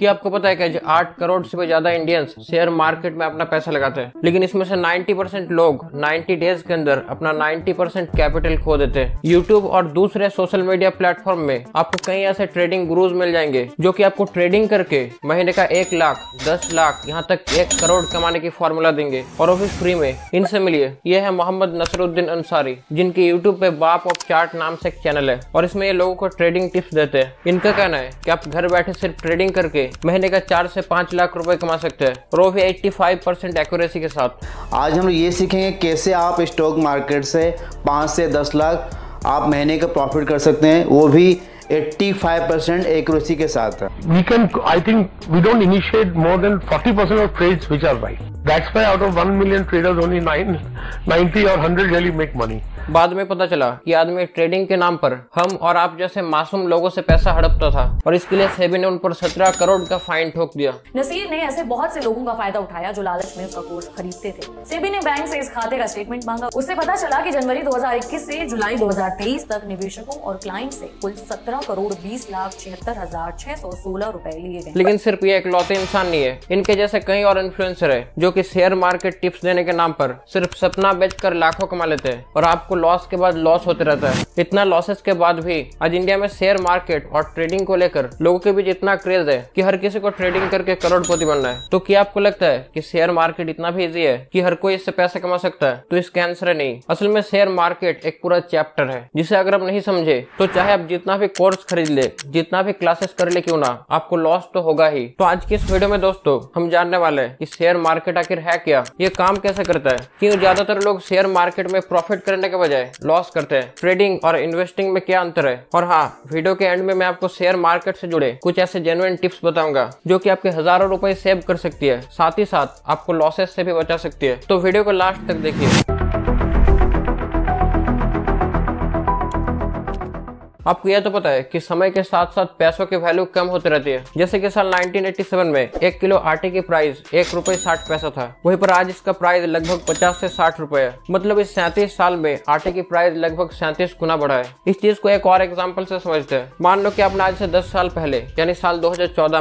कि आपको पता है कि आठ करोड़ से ज्यादा इंडियंस शेयर मार्केट में अपना पैसा लगाते हैं लेकिन इसमें से 90 परसेंट लोग 90 डेज के अंदर अपना 90 परसेंट कैपिटल खो देते हैं यूट्यूब और दूसरे सोशल मीडिया प्लेटफॉर्म में आपको कई ऐसे ट्रेडिंग गुरुज मिल जाएंगे जो की आपको ट्रेडिंग करके महीने का एक लाख दस लाख यहाँ तक एक करोड़ कमाने की फॉर्मूला देंगे और वो भी फ्री में इनसे मिलिए ये है मोहम्मद नसरुद्दीन अंसारी जिनके यूट्यूब पे बाप ऑफ चार्ट नाम से एक चैनल है और इसमें ये लोगों को ट्रेडिंग टिप्स देते हैं इनका कहना है कि आप घर बैठे सिर्फ ट्रेडिंग करके महीने का चार से पांच लाख रुपए कमा सकते हैं और वो भी एट्टी फाइव परसेंट एक्यूरेसी के साथ आज हम ये सीखेंगे कैसे आप स्टॉक मार्केट से पाँच से दस लाख आप महीने का प्रॉफिट कर सकते हैं वो भी 85 परसेंट एक्यूरेसी के साथ we can I think we don't initiate more than 40 percent of trades which are right that's why out of 1 million traders only 9 90 और 100 रियली मेक मनी बाद में पता चला कि आदमी ट्रेडिंग के नाम पर हम और आप जैसे मासूम लोगों से पैसा हड़पता था और इसके लिए सेबी ने उन पर सत्रह करोड़ का फाइन ठोक दिया नसीर ने ऐसे बहुत से लोगों का फायदा उठाया जो लालच में उसका कोर्स खरीदते थे सेबी ने बैंक से इस खाते का स्टेटमेंट मांगा उससे पता चला की जनवरी 2021 से जुलाई दो तक निवेशकों और क्लाइंट ऐसी कुल सत्रह करोड़ बीस लाख छिहत्तर हजार छह सौ सोलह रूपए लिए गए लेकिन सिर्फ ये इकलौते इंसान नहीं है इनके जैसे कई और इन्फ्लुएंसर है जो की शेयर मार्केट टिप्स देने के नाम आरोप सिर्फ सपना बेच कर लाखों कमा लेते हैं और आपको आपको लॉस के बाद लॉस होते रहता है इतना लॉसेस के बाद भी आज इंडिया में शेयर मार्केट और ट्रेडिंग को लेकर लोगों के बीच इतना क्रेज है कि हर किसी को ट्रेडिंग करके करोड़पति बनना है तो क्या आपको लगता है कि शेयर मार्केट इतना भी इजी है कि हर कोई इससे पैसे कमा सकता है तो इसका आंसर है नहीं असल में शेयर मार्केट एक पूरा चैप्टर है जिसे अगर आप नहीं समझे तो चाहे आप जितना भी कोर्स खरीद ले जितना भी क्लासेस कर ले क्यों ना आपको लॉस तो होगा ही तो आज की इस वीडियो में दोस्तों हम जानने वाले हैं कि शेयर मार्केट आखिर है क्या ये काम कैसे करता है क्यों ज्यादातर लोग शेयर मार्केट में प्रॉफिट करने के बजाय लॉस करते हैं ट्रेडिंग और इन्वेस्टिंग में क्या अंतर है और हाँ वीडियो के एंड में मैं आपको शेयर मार्केट से जुड़े कुछ ऐसे जेनुअन टिप्स बताऊंगा जो कि आपके हजारों रुपए सेव कर सकती है साथ ही साथ आपको लॉसेस से भी बचा सकती है तो वीडियो को लास्ट तक देखिए आपको यह तो पता है कि समय के साथ साथ पैसों की वैल्यू कम होती रहती है जैसे कि साल 1987 में एक किलो आटे की प्राइस एक रूपए साठ पैसा था वहीं पर आज इसका प्राइस लगभग 50 से 60 रुपए है मतलब इस सैंतीस साल में आटे की प्राइस लगभग सैंतीस गुना बढ़ा है इस चीज को एक और एग्जाम्पल से समझते हैं मान लो की आपने आज से दस साल पहले यानी साल दो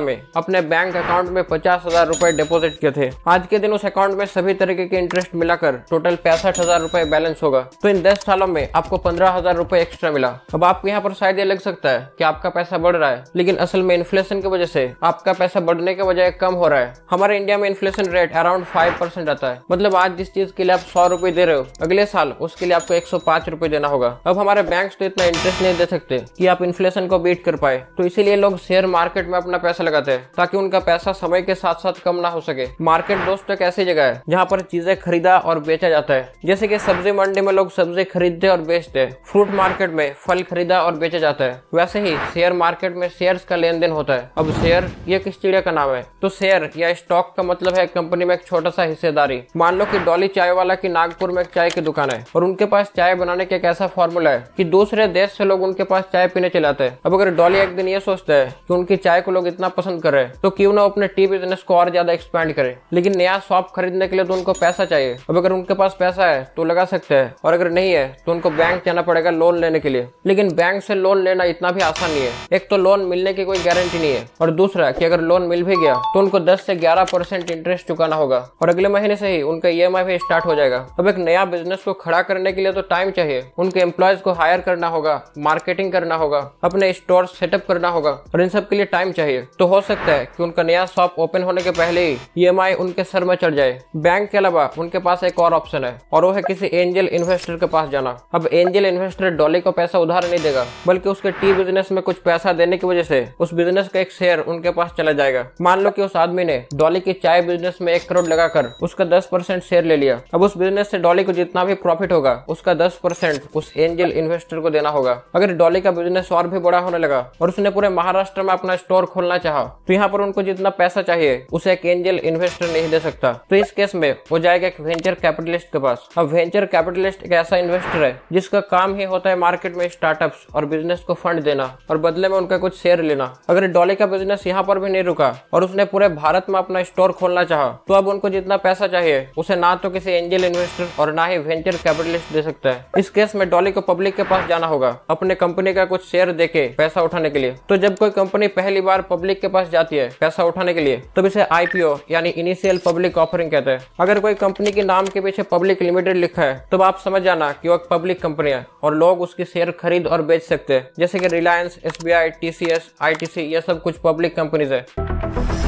में अपने बैंक अकाउंट में पचास हजार रूपए डिपोजिट किए थे आज के दिन उस अकाउंट में सभी तरीके के इंटरेस्ट मिलाकर टोटल पैंसठ हजार रूपए बैलेंस होगा तो इन दस सालों में आपको पंद्रह हजार रूपए एक्स्ट्रा मिला अब आपको यहाँ पर और शायद ये लग सकता है कि आपका पैसा बढ़ रहा है लेकिन असल में इन्फ्लेशन की वजह से आपका पैसा बढ़ने के बजाय कम हो रहा है हमारे इंडिया में inflation rate around five percent आता है मतलब आज जिस चीज के लिए आप सौ रुपए दे रहे हो अगले साल उसके लिए आपको एक सौ पांच रुपए देना होगा अब हमारे बैंक तो इतना इंटरेस्ट नहीं दे सकते की आप इन्फ्लेशन को बीट कर पाए तो इसीलिए लोग शेयर मार्केट में अपना पैसा लगाते हैं ताकि उनका पैसा समय के साथ साथ कम ना हो सके मार्केट दोस्त एक ऐसी जगह है जहाँ पर चीजें खरीदा और बेचा जाता है जैसे की सब्जी मंडी में लोग सब्जी खरीदते और बेचते हैं फ्रूट मार्केट में फल खरीदा और बेचा जाता है वैसे ही शेयर मार्केट में शेयर का लेन देन होता है अब शेयर ये किस चिड़िया का नाम है तो शेयर या स्टॉक का मतलब है कंपनी में एक छोटा सा हिस्सेदारी मान लो की डॉली चाय वाला की नागपुर में एक चाय की दुकान है और उनके पास चाय बनाने का एक ऐसा फॉर्मूला है की दूसरे देश से लोग उनके पास चाय पीने चले आते हैं अब अगर डॉली एक दिन ये सोचता है की उनकी चाय को लोग इतना पसंद कर रहे हैं तो क्यों ना अपने टी बिजनेस को और ज्यादा एक्सपेंड करे लेकिन नया शॉप खरीदने के लिए तो उनको पैसा चाहिए अब अगर उनके पास पैसा है तो लगा सकते हैं और अगर नहीं है तो उनको बैंक जाना पड़ेगा लोन लेने के लिए लेकिन बैंक से से लोन लेना इतना भी आसान नहीं है एक तो लोन मिलने की कोई गारंटी नहीं है और दूसरा कि अगर लोन मिल भी गया तो उनको 10 से 11 परसेंट इंटरेस्ट चुकाना होगा और अगले महीने से ही उनका ई भी स्टार्ट हो जाएगा अब एक नया बिजनेस को खड़ा करने के लिए तो टाइम चाहिए उनके एम्प्लॉयज को हायर करना होगा मार्केटिंग करना होगा अपने स्टोर सेटअप करना होगा और इन सब के लिए टाइम चाहिए तो हो सकता है की उनका नया शॉप ओपन होने के पहले ही ई उनके सर में चढ़ जाए बैंक के अलावा उनके पास एक और ऑप्शन है और वो है किसी एंजल इन्वेस्टर के पास जाना अब एंजल इन्वेस्टर डॉली को पैसा उधार नहीं देगा बल्कि उसके टी बिजनेस में कुछ पैसा देने की वजह से उस बिजनेस का एक शेयर उनके पास चला जाएगा मान लो कि उस आदमी ने डॉली की चाय बिजनेस में एक करोड़ लगाकर उसका दस परसेंट शेयर ले लिया अब उस बिजनेस से डॉली को जितना भी प्रॉफिट होगा उसका दस परसेंट उस एंजल इन्वेस्टर को देना होगा अगर डॉली का बिजनेस और भी बड़ा होने लगा और उसने पूरे महाराष्ट्र में अपना स्टोर खोलना चाह तो यहाँ पर उनको जितना पैसा चाहिए उसे एक एंजल इन्वेस्टर नहीं दे सकता तो इस केस में वो जाएगा एक वेंचर कैपिटलिस्ट के पास अब वेंचर कैपिटलिस्ट एक ऐसा इन्वेस्टर है जिसका काम ही होता है मार्केट में स्टार्टअप और और बिजनेस को फंड देना और बदले में उनका कुछ शेयर लेना अगर डॉली का बिजनेस यहाँ पर भी नहीं रुका और उसने पूरे भारत में अपना स्टोर खोलना चाहा तो अब उनको जितना पैसा चाहिए उसे ना तो किसी एंजल इन्वेस्टर और ना ही वेंचर कैपिटलिस्ट दे सकता है इस केस में डॉली को पब्लिक के पास जाना होगा अपने कंपनी का कुछ शेयर देके पैसा उठाने के लिए तो जब कोई कंपनी पहली बार पब्लिक के पास जाती है पैसा उठाने के लिए तब इसे आईपीओ यानी इनिशियल पब्लिक ऑफरिंग कहते हैं अगर कोई कंपनी के नाम के पीछे पब्लिक लिमिटेड लिखा है तो आप समझ जाना की वो पब्लिक कंपनी है और लोग उसकी शेयर खरीद और बेच सकते हैं जैसे कि Reliance S B I T C S I T C ये सब कुछ पब्लिक कंपनीज है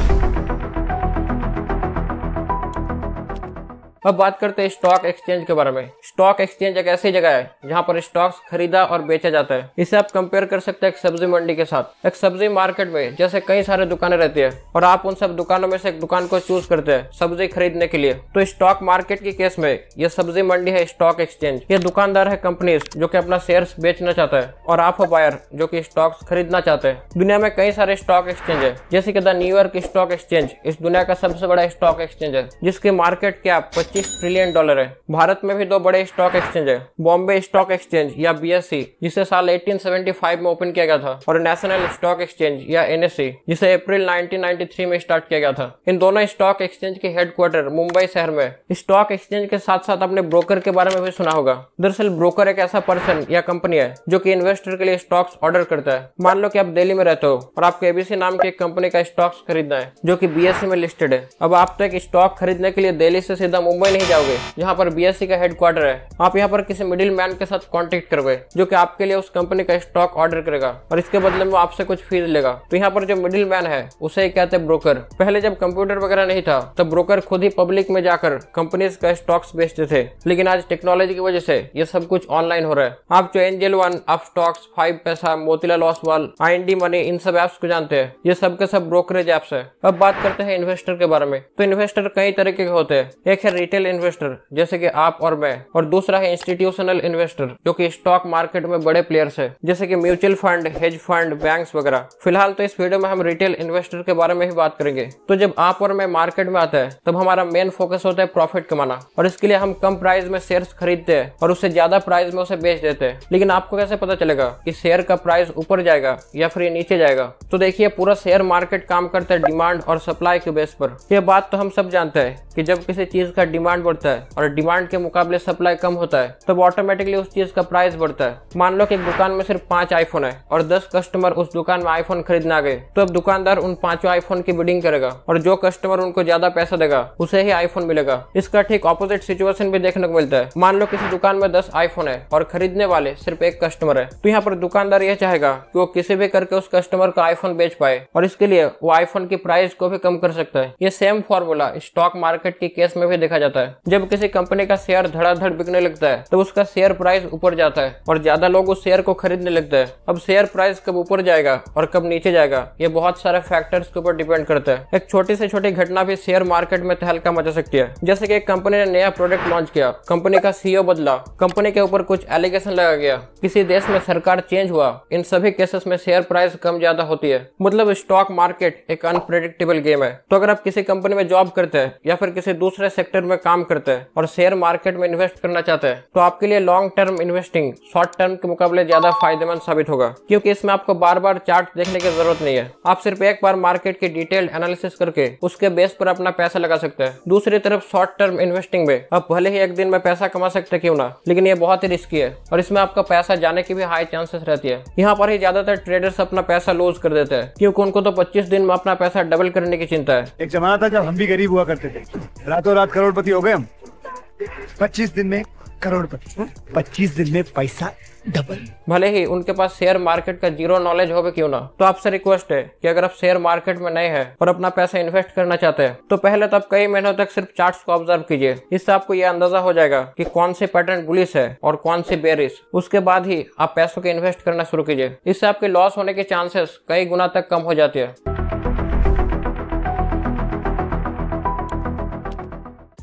अब बात करते हैं स्टॉक एक्सचेंज के बारे में स्टॉक एक्सचेंज एक ऐसी जगह है जहाँ पर स्टॉक्स खरीदा और बेचा जाता है इसे आप कंपेयर कर सकते हैं एक सब्जी मंडी के साथ एक सब्जी मार्केट में जैसे कई सारे दुकानें रहती है और आप उन सब दुकानों में से एक दुकान को चूज करते हैं सब्जी खरीदने के लिए तो स्टॉक मार्केट के केस में यह सब्जी मंडी है स्टॉक एक्सचेंज ये दुकानदार है कंपनीज जो की अपना शेयर बेचना चाहता है और आप हो बायर जो की स्टॉक्स खरीदना चाहते हैं दुनिया में कई सारे स्टॉक एक्सचेंज है जैसे की द न्यूयॉर्क स्टॉक एक्सचेंज इस दुनिया का सबसे बड़ा स्टॉक एक्सचेंज है जिसकी मार्केट के पच्चीस इकतीस ट्रिलियन डॉलर है भारत में भी दो बड़े स्टॉक एक्सचेंज है बॉम्बे स्टॉक एक्सचेंज या बीएससी e, जिसे साल 1875 में ओपन किया गया था और नेशनल स्टॉक एक्सचेंज या एनएससी e, जिसे अप्रैल 1993 में स्टार्ट किया गया था इन दोनों स्टॉक एक्सचेंज के हेडक्वार्टर मुंबई शहर में स्टॉक एक्सचेंज के साथ साथ अपने ब्रोकर के बारे में भी सुना होगा दरअसल ब्रोकर एक ऐसा पर्सन या कंपनी है जो की इन्वेस्टर के लिए स्टॉक्स ऑर्डर करता है मान लो की आप दिल्ली में रहते हो और आपको एबीसी नाम की कंपनी का स्टॉक्स खरीदना है जो की बीएससी e में लिस्टेड है अब आप तक तो स्टॉक खरीदने के लिए दिल्ली से सीधा मुंबई मुंबई नहीं जाओगे यहाँ पर बी का हेडक्वार्टर है आप यहाँ पर किसी मिडिल मैन के साथ कॉन्टेक्ट करोगे जो की आपके लिए उस कंपनी का स्टॉक ऑर्डर करेगा और इसके बदले में आपसे कुछ फीस लेगा तो यहाँ पर जो मिडिल मैन है उसे कहते हैं ब्रोकर पहले जब कंप्यूटर वगैरह नहीं था तब ब्रोकर खुद ही पब्लिक में जाकर कंपनीज का स्टॉक्स बेचते थे लेकिन आज टेक्नोलॉजी की वजह से ये सब कुछ ऑनलाइन हो रहा है आप जो एंजल वन आप stocks five paisa Motilal Oswal I money इन सब एप्स को जानते हैं ये सब के सब ब्रोकरेज एप्स है अब बात करते हैं इन्वेस्टर के बारे में तो इन्वेस्टर कई तरीके के होते हैं एक है रिटेल इन्वेस्टर जैसे कि आप और मैं और दूसरा है इंस्टीट्यूशनल इन्वेस्टर जो कि स्टॉक मार्केट में बड़े प्लेयर्स है जैसे कि mutual fund hedge fund banks वगैरह फिलहाल तो इस वीडियो में हम रिटेल इन्वेस्टर के बारे में ही बात करेंगे तो जब आप और मैं मार्केट में आता है तब हमारा मेन फोकस होता है प्रॉफिट कमाना और इसके लिए हम कम प्राइस में शेयर खरीदते हैं और उससे ज्यादा प्राइस में उसे बेच देते हैं लेकिन आपको कैसे पता चलेगा कि शेयर का प्राइस ऊपर जाएगा या फिर नीचे जाएगा तो देखिए पूरा शेयर मार्केट काम करता है डिमांड और सप्लाई के बेस पर यह बात तो हम सब जानते हैं कि जब किसी चीज का डिमांड बढ़ता है और डिमांड के मुकाबले सप्लाई कम होता है तब ऑटोमेटिकली उस चीज का प्राइस बढ़ता है मान लो की दुकान में सिर्फ पांच आईफोन है और दस कस्टमर उस दुकान में आईफोन खरीदना गए तो अब दुकानदार उन पांचों आईफोन की बिडिंग करेगा और जो कस्टमर उनको ज्यादा पैसा देगा उसे ही आईफोन मिलेगा इसका ठीक ऑपोजिट सिचुएशन भी देखने को मिलता है मान लो किसी दुकान में दस आईफोन है और खरीदने वाले सिर्फ एक कस्टमर है तो यहाँ पर दुकानदार यह चाहेगा कि वो किसी भी करके उस कस्टमर को आईफोन बेच पाए और इसके लिए वो आईफोन की प्राइस को भी कम कर सकता है ये सेम फॉर्मूला स्टॉक मार्केट के केस में भी देखा जाता जाता है जब किसी कंपनी का शेयर धड़ाधड़ बिकने लगता है तो उसका शेयर प्राइस ऊपर जाता है और ज्यादा लोग उस शेयर को खरीदने लगते हैं अब शेयर प्राइस कब ऊपर जाएगा और कब नीचे जाएगा ये बहुत सारे फैक्टर्स के ऊपर डिपेंड करता है एक छोटी से छोटी घटना भी शेयर मार्केट में तहलका मचा सकती है जैसे की एक कंपनी ने नया प्रोडक्ट लॉन्च किया कंपनी का सीईओ बदला कंपनी के ऊपर कुछ एलिगेशन लगा गया किसी देश में सरकार चेंज हुआ इन सभी केसेस में शेयर प्राइस कम ज्यादा होती है मतलब स्टॉक मार्केट एक अनप्रेडिक्टेबल गेम है तो अगर आप किसी कंपनी में जॉब करते हैं या फिर किसी दूसरे सेक्टर में में काम करते हैं और शेयर मार्केट में इन्वेस्ट करना चाहते हैं तो आपके लिए long term investing short term के मुकाबले ज्यादा फायदेमंद साबित होगा क्योंकि इसमें आपको बार बार चार्ट देखने की जरूरत नहीं है आप सिर्फ एक बार मार्केट की डिटेल्ड एनालिसिस करके उसके बेस पर अपना पैसा लगा सकते हैं दूसरी तरफ शॉर्ट टर्म इन्वेस्टिंग में आप भले ही एक दिन में पैसा कमा सकते क्यों ना लेकिन ये बहुत ही रिस्की है और इसमें आपका पैसा जाने की भी हाई चांसेस रहती है यहाँ पर ही ज्यादातर ट्रेडर्स अपना पैसा लूज कर देते हैं क्योंकि उनको तो पच्चीस दिन में अपना पैसा डबल करने की चिंता है एक जमाना था जब हम भी गरीब हुआ करते थे रातों रात करोड़ करोड़पति हो गए हम पच्चीस दिन में करोड़पति पच्चीस दिन में पैसा डबल भले ही उनके पास शेयर मार्केट का जीरो नॉलेज होगा क्यों ना तो आपसे रिक्वेस्ट है कि अगर आप शेयर मार्केट में नए हैं और अपना पैसा इन्वेस्ट करना चाहते हैं तो पहले तो आप कई महीनों तक सिर्फ चार्ट्स को ऑब्जर्व कीजिए इससे आपको यह अंदाजा हो जाएगा कि कौन सी पैटर्न बुलिस है और कौन सी बेरिस उसके बाद ही आप पैसों के इन्वेस्ट करना शुरू कीजिए इससे आपके लॉस होने के चांसेस कई गुना तक कम हो जाते हैं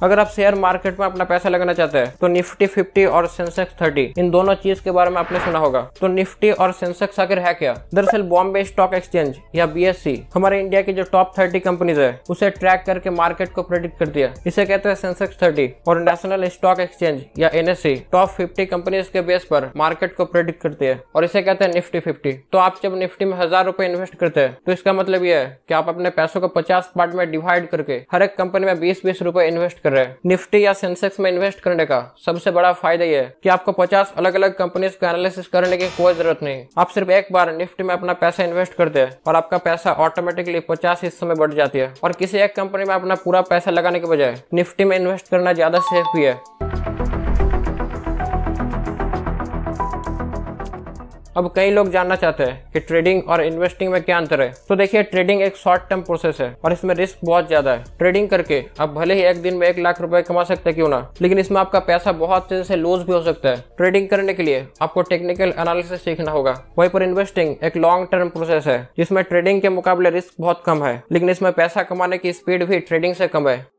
अगर आप शेयर मार्केट में अपना पैसा लगाना चाहते हैं तो निफ्टी फिफ्टी और सेंसेक्स थर्टी इन दोनों चीज के बारे में आपने सुना होगा तो निफ्टी और सेंसेक्स आखिर है क्या दरअसल बॉम्बे स्टॉक एक्सचेंज या बी हमारे इंडिया की जो टॉप थर्टी कंपनीज है उसे ट्रैक करके मार्केट को प्रेडिक्ट करती है इसे कहते हैं सेंसेक्स थर्टी और नेशनल स्टॉक एक्सचेंज या एनएससी टॉप फिफ्टी कंपनीज के बेस पर मार्केट को प्रेडिक्ट करती है और इसे कहते हैं निफ्टी फिफ्टी तो आप जब निफ्टी में हजार रुपए इन्वेस्ट करते हैं तो इसका मतलब यह है कि आप अपने पैसों को पचास पार्ट में डिवाइड करके हर एक कंपनी में बीस बीस रुपए इन्वेस्ट कर रहे हैं निफ्टी या सेंसेक्स में इन्वेस्ट करने का सबसे बड़ा फायदा यह है कि आपको 50 अलग अलग कंपनीज को एनालिसिस करने की कोई जरूरत नहीं आप सिर्फ एक बार निफ्टी में अपना पैसा इन्वेस्ट करते हैं और आपका पैसा ऑटोमेटिकली पचास हिस्सों में बढ़ जाती है और किसी एक कंपनी में अपना पूरा पैसा लगाने के बजाय निफ्टी में इन्वेस्ट करना ज्यादा सेफ भी है अब कई लोग जानना चाहते हैं कि ट्रेडिंग और इन्वेस्टिंग में क्या अंतर है तो देखिए ट्रेडिंग एक शॉर्ट टर्म प्रोसेस है और इसमें रिस्क बहुत ज्यादा है ट्रेडिंग करके आप भले ही एक दिन में एक लाख रुपए कमा सकते हैं क्यों ना लेकिन इसमें आपका पैसा बहुत तेजी से लूज भी हो सकता है ट्रेडिंग करने के लिए आपको टेक्निकल एनालिसिस सीखना होगा वहीं पर इन्वेस्टिंग एक लॉन्ग टर्म प्रोसेस है जिसमें ट्रेडिंग के मुकाबले रिस्क बहुत कम है लेकिन इसमें पैसा कमाने की स्पीड भी ट्रेडिंग से कम है